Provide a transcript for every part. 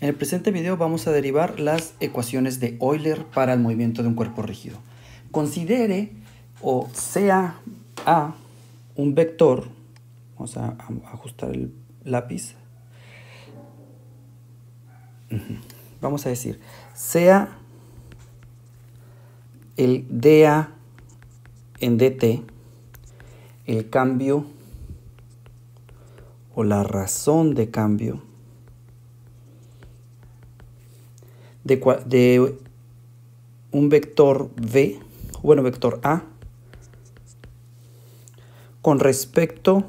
En el presente video vamos a derivar las ecuaciones de Euler para el movimiento de un cuerpo rígido. Considere o sea A un vector, vamos a ajustar el lápiz, vamos a decir, sea el DA en DT, el cambio o la razón de cambio de, un vector B, bueno, vector a, con respecto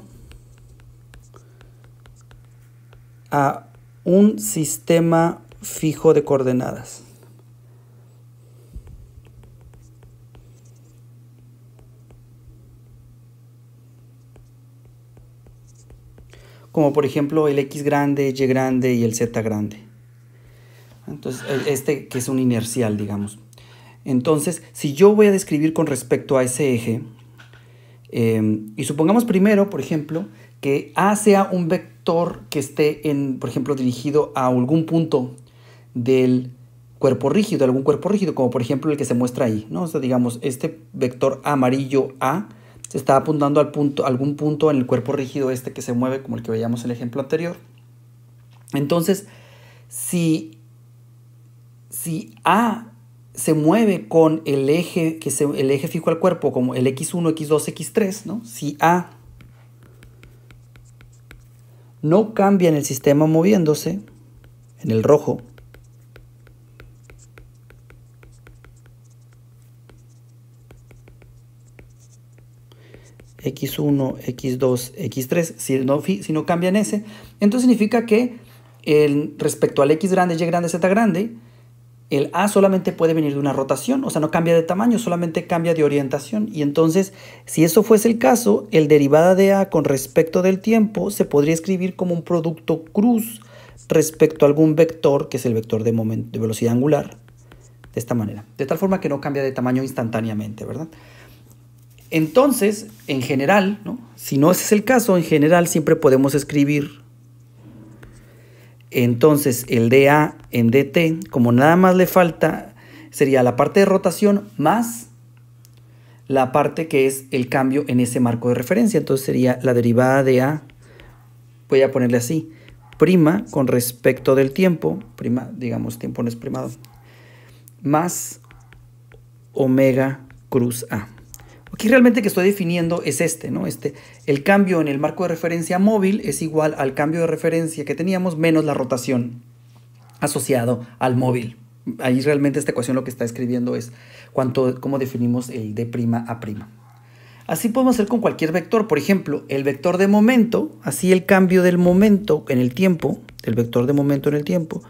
a un sistema fijo de coordenadas. Como por ejemplo el x grande, y grande y el z grande. Entonces, e, este que es un inercial, digamos. Entonces, si yo voy a describir con respecto a ese eje, em, y supongamos primero, por ejemplo, que A sea un vector que esté, en, por ejemplo, dirigido a algún punto del cuerpo rígido, algún cuerpo rígido, como por ejemplo el que se muestra ahí, ¿no? O sea, digamos, este vector amarillo A se está apuntando al punto, algún punto en el cuerpo rígido este que se mueve, como el que veíamos en el ejemplo anterior. Entonces, si si A se mueve con el eje, que el eje fijo al cuerpo, como el X1, X2, X3, Si A no cambia en el sistema moviéndose, en el rojo, X1, X2, X3, si no, si no cambian ese, entonces significa que el, respecto al X grande, Y grande, Z grande, el A solamente puede venir de una rotación, o sea, no cambia de tamaño, solamente cambia de orientación. Y entonces, si eso fuese el caso, el derivada de A con respecto del tiempo se podría escribir como un producto cruz respecto a algún vector, que es el vector de, momento, de velocidad angular, de esta manera. De tal forma que no cambia de tamaño instantáneamente, ¿verdad? Entonces, en general, si no ese es el caso, en general siempre podemos escribir entonces el DA en DT, como nada más le falta, sería la parte de rotación más la parte que es el cambio en ese marco de referencia. Entonces sería la derivada de A, voy a ponerle así, prima con respecto del tiempo, prima, digamos, tiempo no es primado, más omega cruz A. Aquí realmente que estoy definiendo es este, ¿no? Este, el cambio en el marco de referencia móvil es igual al cambio de referencia que teníamos menos la rotación asociado al móvil. Ahí realmente esta ecuación lo que está escribiendo es cuánto, cómo definimos el de prima a prima. Así podemos hacer con cualquier vector. Por ejemplo, el vector de momento, así el cambio del momento en el tiempo, el vector de momento en el tiempo,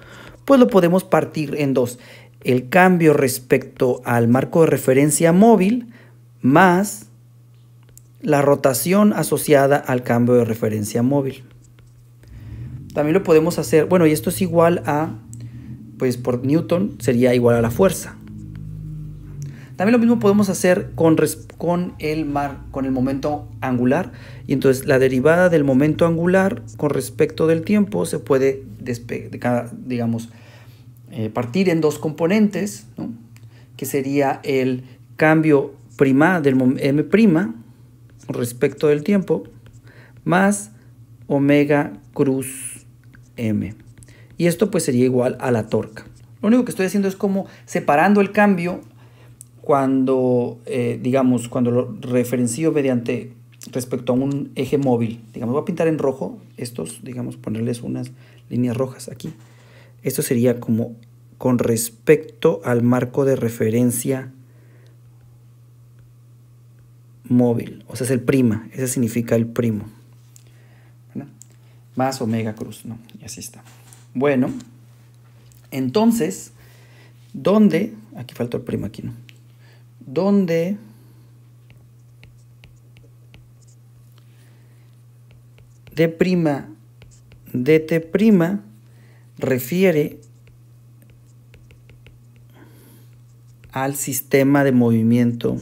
pues lo podemos partir en dos. El cambio respecto al marco de referencia móvil, más la rotación asociada al cambio de referencia móvil. También lo podemos hacer, bueno, y esto es igual a, pues por Newton sería igual a la fuerza. También lo mismo podemos hacer con, con, el, mar, con el momento angular. Y entonces la derivada del momento angular con respecto del tiempo se puede, digamos, eh, partir en dos componentes, que sería el cambio prima del m' eh, respecto del tiempo más omega cruz m. Y esto pues sería igual a la torca. Lo único que estoy haciendo es como separando el cambio cuando, eh, digamos, cuando lo referencio mediante respecto a un eje móvil. Digamos, voy a pintar en rojo estos, digamos, ponerles unas líneas rojas aquí. Esto sería como con respecto al marco de referencia móvil, o sea, es el prima, ese significa el primo. Más omega cruz, ¿no? Y así está. Bueno, entonces, ¿dónde? Aquí faltó el primo, aquí no. ¿Dónde? D' dt' refiere al sistema de movimiento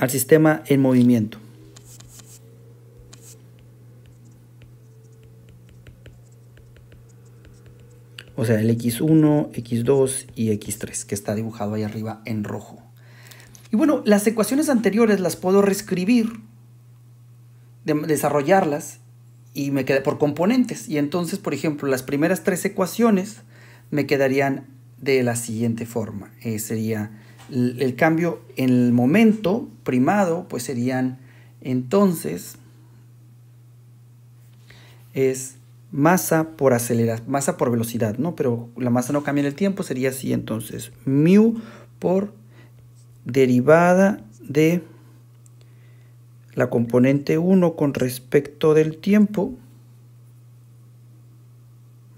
al sistema en movimiento. O sea, el X1, X2 y X3, que está dibujado ahí arriba en rojo. Y bueno, las ecuaciones anteriores las puedo reescribir, desarrollarlas, y me queda por componentes. Y entonces, por ejemplo, las primeras tres ecuaciones me quedarían de la siguiente forma. Eh, sería el cambio en el momento primado, pues serían entonces es masa por aceleración, masa por velocidad, ¿no? Pero la masa no cambia en el tiempo, sería así entonces, mu por derivada de la componente 1 con respecto del tiempo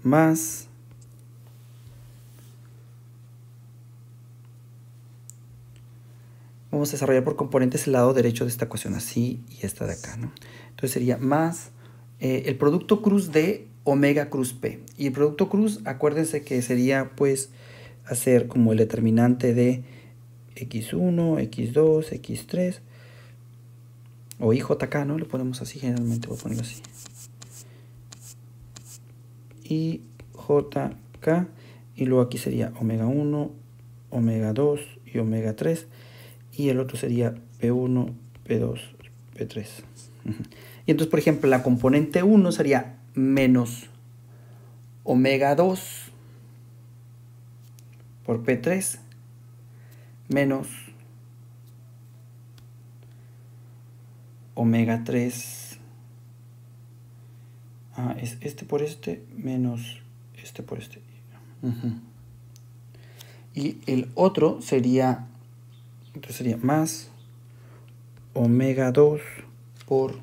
más vamos a desarrollar por componentes el lado derecho de esta ecuación, así y esta de acá, ¿no? Entonces sería más eh, el producto cruz de omega cruz P. Y el producto cruz, acuérdense que sería pues hacer como el determinante de x1, x2, x3 o IJK, ¿no? Lo ponemos así, generalmente voy a ponerlo así. IJK y luego aquí sería omega 1, omega 2 y omega 3 y el otro sería P1, P2, P3. Y entonces, por ejemplo, la componente 1 sería menos omega 2 por P3 menos omega 3. Ah, es este por este menos este por este. Y el otro sería entonces sería más omega 2 por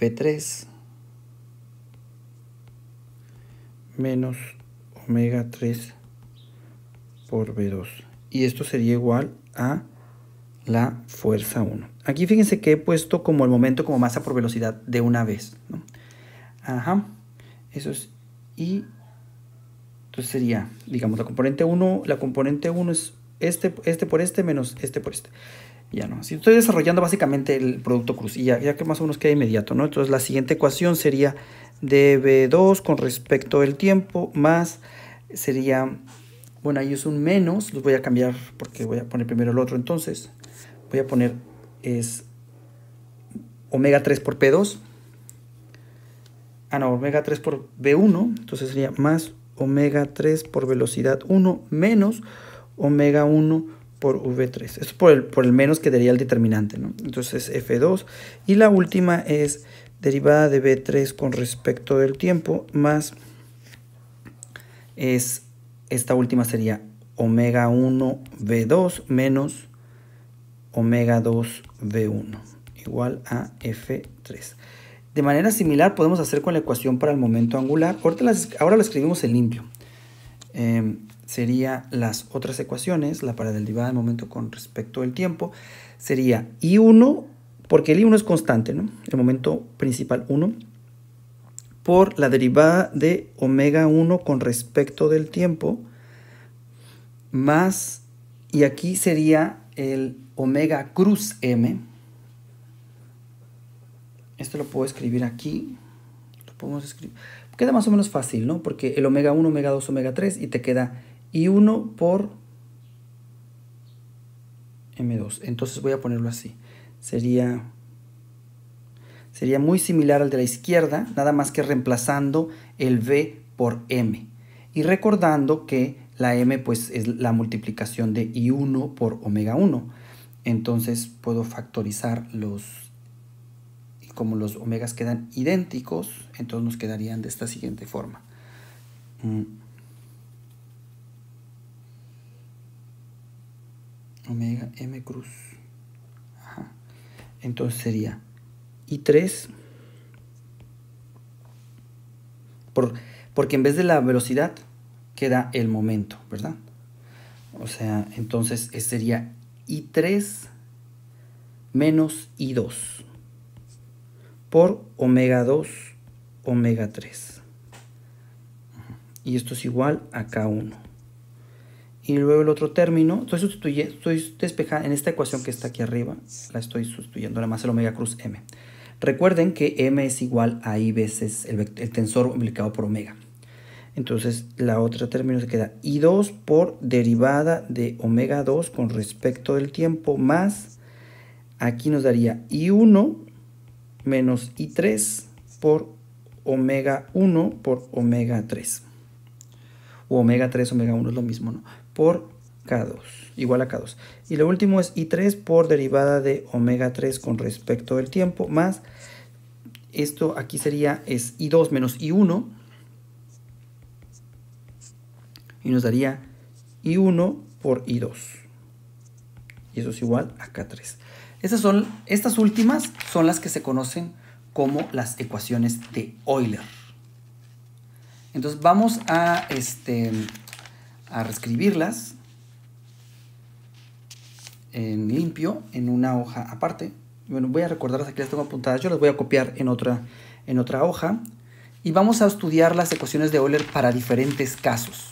F3 menos omega 3 por B2. Y esto sería igual a la fuerza 1. Aquí fíjense que he puesto como el momento como masa por velocidad de una vez. Ajá. Eso es. Y entonces sería, digamos, la componente 1, la componente 1 es este, este, por este menos este por este. Ya no, si estoy desarrollando básicamente el producto cruz y ya, que más o menos queda inmediato, ¿no? Entonces la siguiente ecuación sería dB2 con respecto al tiempo más sería, bueno, ahí es un menos, los voy a cambiar porque voy a poner primero el otro, entonces voy a poner es omega 3 por P2. Ah, no, omega 3 por B1, entonces sería más omega 3 por velocidad 1 menos omega 1 por V3. Esto es por el, menos que daría el determinante, ¿no? Entonces F2. Y la última es derivada de V3 con respecto del tiempo más es esta última sería omega 1 V2 menos omega 2 V1 igual a F3. De manera similar podemos hacer con la ecuación para el momento angular. Ahora lo escribimos en limpio. Em, sería las otras ecuaciones, la para derivada del momento con respecto al tiempo, sería I1, porque el I1 es constante, ¿no? El momento principal 1, por la derivada de omega 1 con respecto del tiempo, más, y aquí sería el omega cruz m. Esto lo puedo escribir aquí. Lo podemos escribir. Queda más o menos fácil, ¿no? Porque el omega 1, omega 2, omega 3 y te queda y 1 por M2. Entonces voy a ponerlo así. Sería, sería muy similar al de la izquierda, nada más que reemplazando el B por M. Y recordando que la M pues, es la multiplicación de I1 por omega 1. Entonces puedo factorizar los... Y como los omegas quedan idénticos, entonces nos quedarían de esta siguiente forma. Mm. omega m cruz. Ajá. Entonces sería I3 porque en vez de la velocidad queda el momento, ¿verdad? O sea, entonces sería I3 menos I2 por omega 2, omega 3. Y esto es igual a K1 y luego el otro término, estoy, estoy despejando en esta ecuación que está aquí arriba, la estoy sustituyendo, nada más el omega cruz m. Recuerden que m es igual a i veces el, tensor multiplicado por omega. Entonces la otra término se queda i2 por derivada de omega 2 con respecto del tiempo más, aquí nos daría i1 menos i3 por omega 1 por omega 3. O omega 3, omega 1 es lo mismo, ¿no? por K2, igual a K2. Y lo último es I3 por derivada de omega 3 con respecto al tiempo, más esto aquí sería es I2 menos I1, y nos daría I1 por I2. Y eso es igual a K3. Estas, son, estas últimas son las que se conocen como las ecuaciones de Euler. Entonces vamos a este, a reescribirlas en limpio, en una hoja aparte. Bueno, voy a recordarlas aquí, las tengo apuntadas, yo las voy a copiar en otra, en otra hoja. Y vamos a estudiar las ecuaciones de Euler para diferentes casos.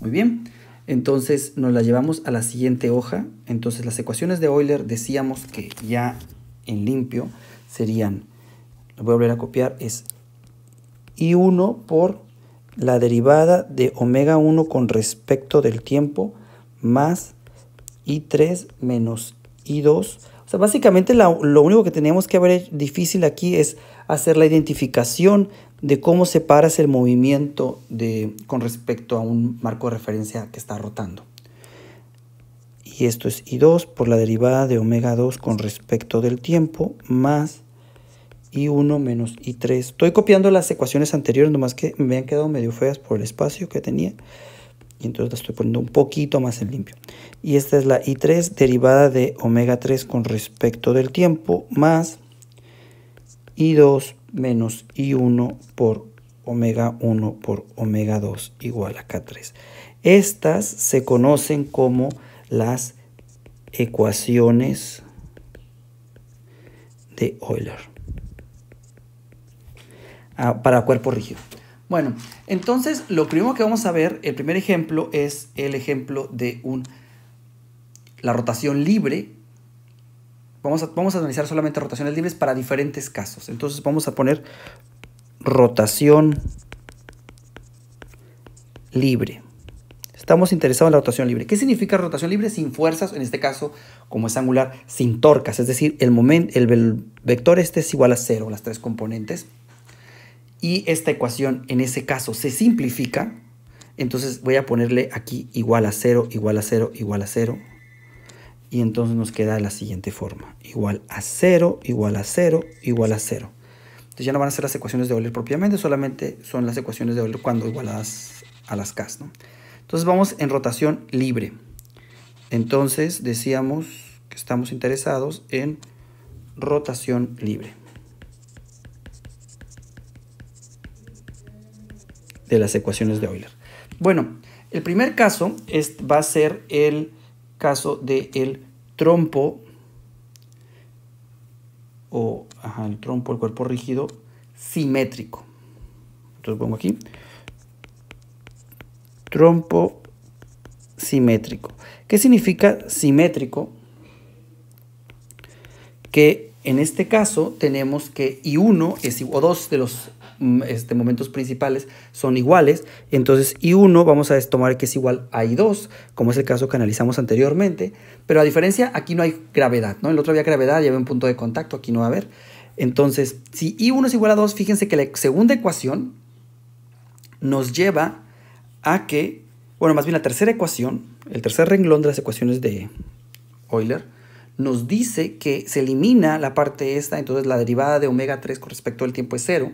Muy bien, entonces nos las llevamos a la siguiente hoja. Entonces las ecuaciones de Euler decíamos que ya en limpio serían, lo voy a volver a copiar, es I1 por la derivada de omega 1 con respecto del tiempo más I3 menos I2. O sea, básicamente lo único que tenemos que ver difícil aquí es hacer la identificación de cómo separas el movimiento de, con respecto a un marco de referencia que está rotando. Y esto es I2 por la derivada de omega 2 con respecto del tiempo más y 1 menos i 3. Estoy copiando las ecuaciones anteriores, nomás que me han quedado medio feas por el espacio que tenía. Y entonces la estoy poniendo un poquito más en limpio. Y esta es la I3 derivada de omega 3 con respecto del tiempo más I2 menos I1 por omega 1 por omega 2 igual a K3. Estas se conocen como las ecuaciones de Euler para cuerpo rígido. Bueno, entonces lo primero que vamos a ver, el primer ejemplo es el ejemplo de un, la rotación libre. Vamos a, vamos a analizar solamente rotaciones libres para diferentes casos. Entonces vamos a poner rotación libre. Estamos interesados en la rotación libre. ¿Qué significa rotación libre? Sin fuerzas, en este caso, como es angular, sin torcas. Es decir, el, momento el vector este es igual a cero, las tres componentes y esta ecuación en ese caso se simplifica, entonces voy a ponerle aquí igual a 0, igual a 0, igual a 0. Y entonces nos queda la siguiente forma. Igual a 0, igual a 0, igual a 0. Entonces ya no van a ser las ecuaciones de Euler propiamente, solamente son las ecuaciones de Euler cuando igualadas a las K. Entonces vamos en rotación libre. Entonces decíamos que estamos interesados en rotación libre. de las ecuaciones de Euler. Bueno, el primer caso es, va a ser el caso del el trompo o el trompo, el cuerpo rígido simétrico. Entonces pongo aquí trompo simétrico. ¿Qué significa simétrico? Que en este caso tenemos que I1 es, o dos de los Mm, este, momentos principales son iguales. Entonces I1 vamos a tomar que es igual a I2, como es el caso que analizamos anteriormente. Pero a diferencia, aquí no hay gravedad, ¿no? el otro había gravedad y había un punto de contacto, aquí no va a haber. Entonces, si I1 es igual a 2, fíjense que la segunda ecuación nos lleva a que, bueno, más bien la tercera ecuación, el tercer renglón de las ecuaciones de Euler, nos dice que se elimina la parte esta, entonces la derivada de omega 3 con respecto al tiempo es cero.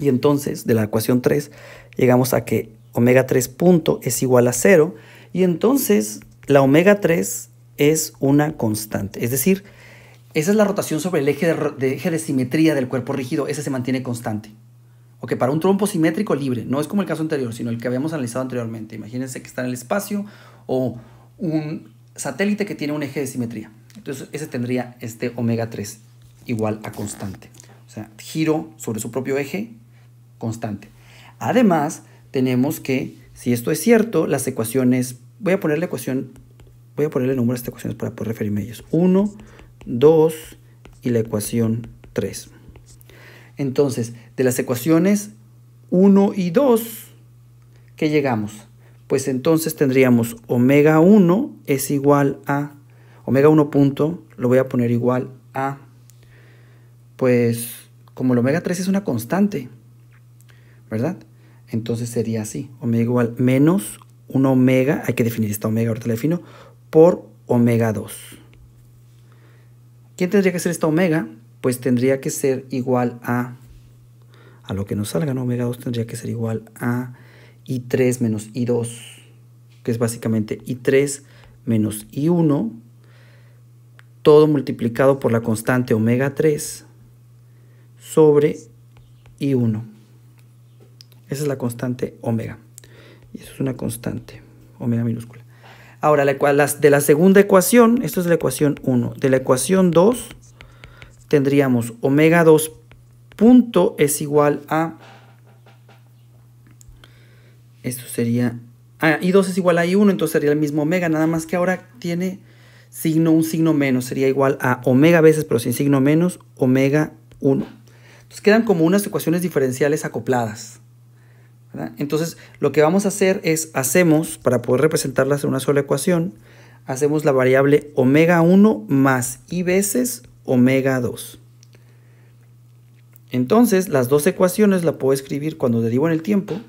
Y entonces de la ecuación 3 llegamos a que omega 3 punto es igual a 0 y entonces la omega 3 es una constante. Es decir, esa es la rotación sobre el eje de, eje de simetría del cuerpo rígido, ese se mantiene constante. Ok, para un trompo simétrico libre, no es como el caso anterior, sino el que habíamos analizado anteriormente. Imagínense que está en el espacio o un satélite que tiene un eje de simetría. Entonces, ese tendría este omega 3 igual a constante. O sea, giro sobre su propio eje constante. Además, tenemos que, si esto es cierto, las ecuaciones, voy a poner la ecuación, voy a ponerle número de estas ecuaciones para poder referirme a ellas. 1, 2 y la ecuación 3. Entonces, de las ecuaciones 1 y 2, ¿qué llegamos? Pues entonces tendríamos omega 1 es igual a, omega 1 punto, lo voy a poner igual a, pues como el omega 3 es una constante, ¿verdad? Entonces sería así, omega igual menos 1 omega, hay que definir esta omega, ahorita la defino, por omega 2. ¿Quién tendría que ser esta omega? Pues tendría que ser igual a, a lo que nos salga, ¿no? Omega 2 tendría que ser igual a I3 menos I2, que es básicamente I3 menos I1, todo multiplicado por la constante omega 3 sobre I1. Esa es la constante omega. Y eso es una constante, omega minúscula. Ahora, de la segunda ecuación, esto es la ecuación 1. De la ecuación 2 tendríamos omega 2 punto es igual a... Esto sería... Ah, I2 es igual a I1, entonces sería el mismo omega, nada más que ahora tiene signo, un signo menos. Sería igual a omega veces, pero sin signo menos, omega 1. Entonces quedan como unas ecuaciones diferenciales acopladas. Entonces, lo que vamos a hacer es, hacemos, para poder representarlas en una sola ecuación, hacemos la variable omega 1 más i veces omega 2. Entonces, las dos ecuaciones la puedo escribir cuando derivo en el tiempo,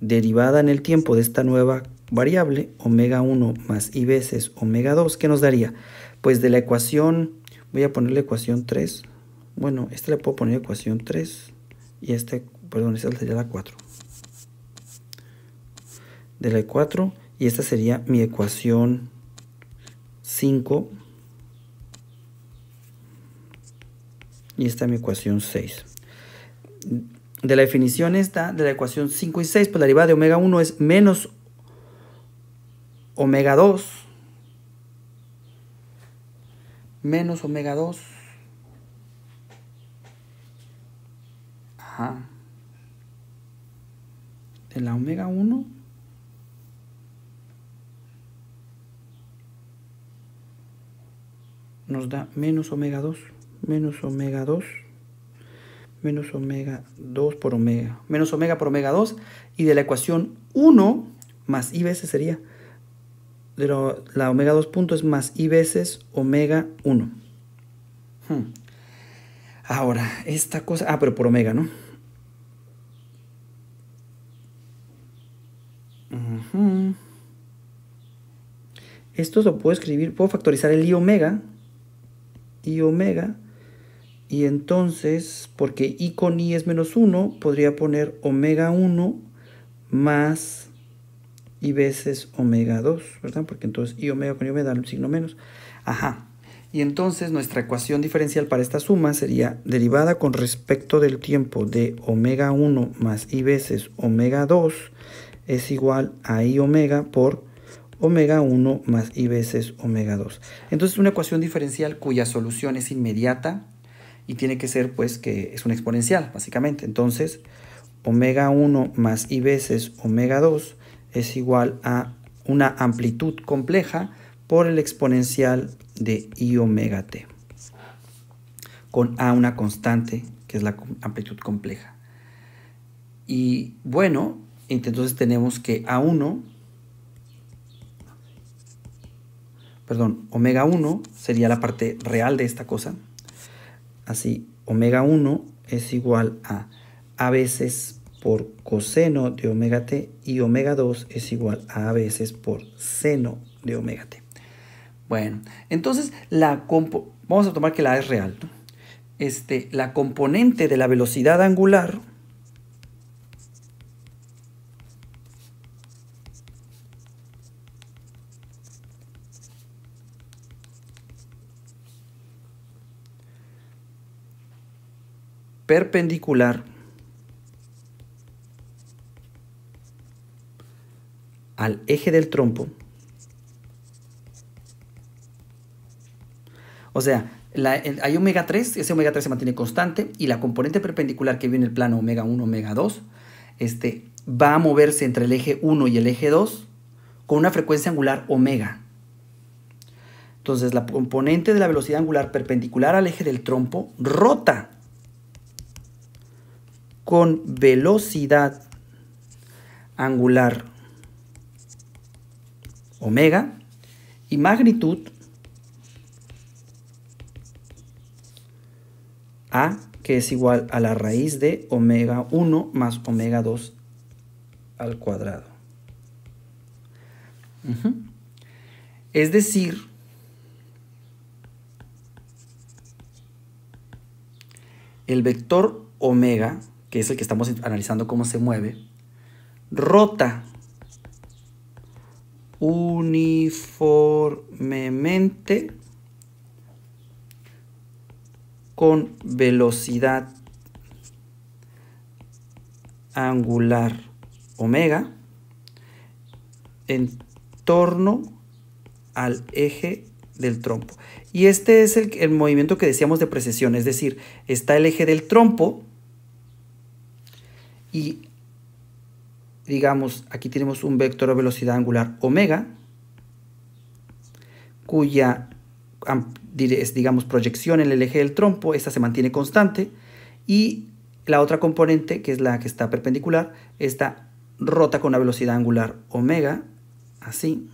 derivada en el tiempo de esta nueva variable, omega 1 más i veces omega 2, ¿qué nos daría? Pues de la ecuación, voy a poner la ecuación 3, bueno, esta le puedo poner ecuación 3 y esta, perdón, esta sería la 4 de la E4 y esta sería mi ecuación 5 y esta mi ecuación 6. De la definición esta, de la ecuación 5 y 6, pues la derivada de omega 1 es menos omega 2 menos omega 2 Ajá. de la omega 1 nos da menos omega 2, menos omega 2, menos omega 2 por omega, menos omega por omega 2, y de la ecuación 1 más i veces sería, la omega 2 punto es más i veces omega 1. Hmm. Ahora, esta cosa, ah, pero por omega, ¿no? esto se Esto lo puedo escribir, puedo factorizar el i omega y omega. Y entonces, porque i con i es menos 1, podría poner omega 1 más y veces omega 2, ¿verdad? Porque entonces i omega con i omega da un signo menos. Ajá. Y entonces nuestra ecuación diferencial para esta suma sería derivada con respecto del tiempo de omega 1 más i veces omega 2 es igual a i omega por omega 1 más i veces omega 2. Entonces es una ecuación diferencial cuya solución es inmediata y tiene que ser pues que es una exponencial básicamente. Entonces omega 1 más i veces omega 2 es igual a una amplitud compleja por el exponencial de i omega t con a una constante que es la amplitud compleja. Y bueno, entonces tenemos que a1 perdón, omega 1 sería la parte real de esta cosa. Así, omega 1 es igual a a veces por coseno de omega t y omega 2 es igual a a veces por seno de omega t. Bueno, entonces la vamos a tomar que la a es real. Este, la componente de la velocidad angular perpendicular al eje del trompo. O sea, hay omega 3, ese omega 3 se mantiene constante y la componente perpendicular que viene en el plano omega 1, omega 2, este, va a moverse entre el eje 1 y el eje 2 con una frecuencia angular omega. Entonces la componente de la velocidad angular perpendicular al eje del trompo rota con velocidad angular omega y magnitud a que es igual a la raíz de omega 1 más omega 2 al cuadrado. Es decir, el vector omega es el que estamos analizando cómo se mueve, rota uniformemente con velocidad angular omega en torno al eje del trompo. Y este es el, el movimiento que decíamos de precesión, es decir, está el eje del trompo, y digamos, aquí tenemos un vector de velocidad angular omega, cuya digamos, proyección en el eje del trompo, esta se mantiene constante, y la otra componente, que es la que está perpendicular, está rota con una velocidad angular omega, así,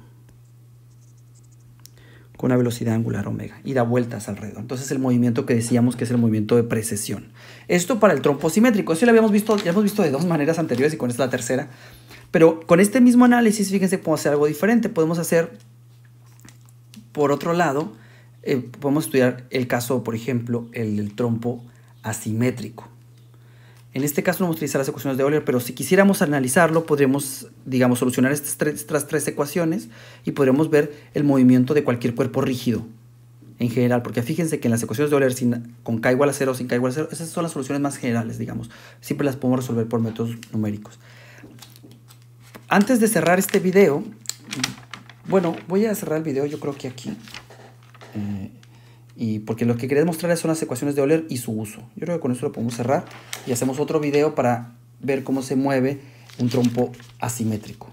con una velocidad angular omega y da vueltas alrededor. Entonces el movimiento que decíamos que es el movimiento de precesión. Esto para el trompo simétrico, eso lo habíamos visto, ya hemos visto de dos maneras anteriores y con esta la tercera. Pero con este mismo análisis, fíjense, podemos hacer algo diferente. Podemos hacer, por otro lado, eh, podemos estudiar el caso, por ejemplo, el del trompo asimétrico. En este caso no vamos a utilizar las ecuaciones de Euler, pero si quisiéramos analizarlo, podríamos, digamos, solucionar estas tres, ecuaciones y podríamos ver el movimiento de cualquier cuerpo rígido en general, porque fíjense que en las ecuaciones de Euler sin, con k igual a 0 sin k igual a 0, esas son las soluciones más generales, digamos. Siempre las podemos resolver por métodos numéricos. Antes de cerrar este video, bueno, voy a cerrar el video yo creo que aquí. Eh, y porque lo que quería mostrarles son las ecuaciones de Euler y su uso. Yo creo que con eso lo podemos cerrar y hacemos otro video para ver cómo se mueve un trompo asimétrico.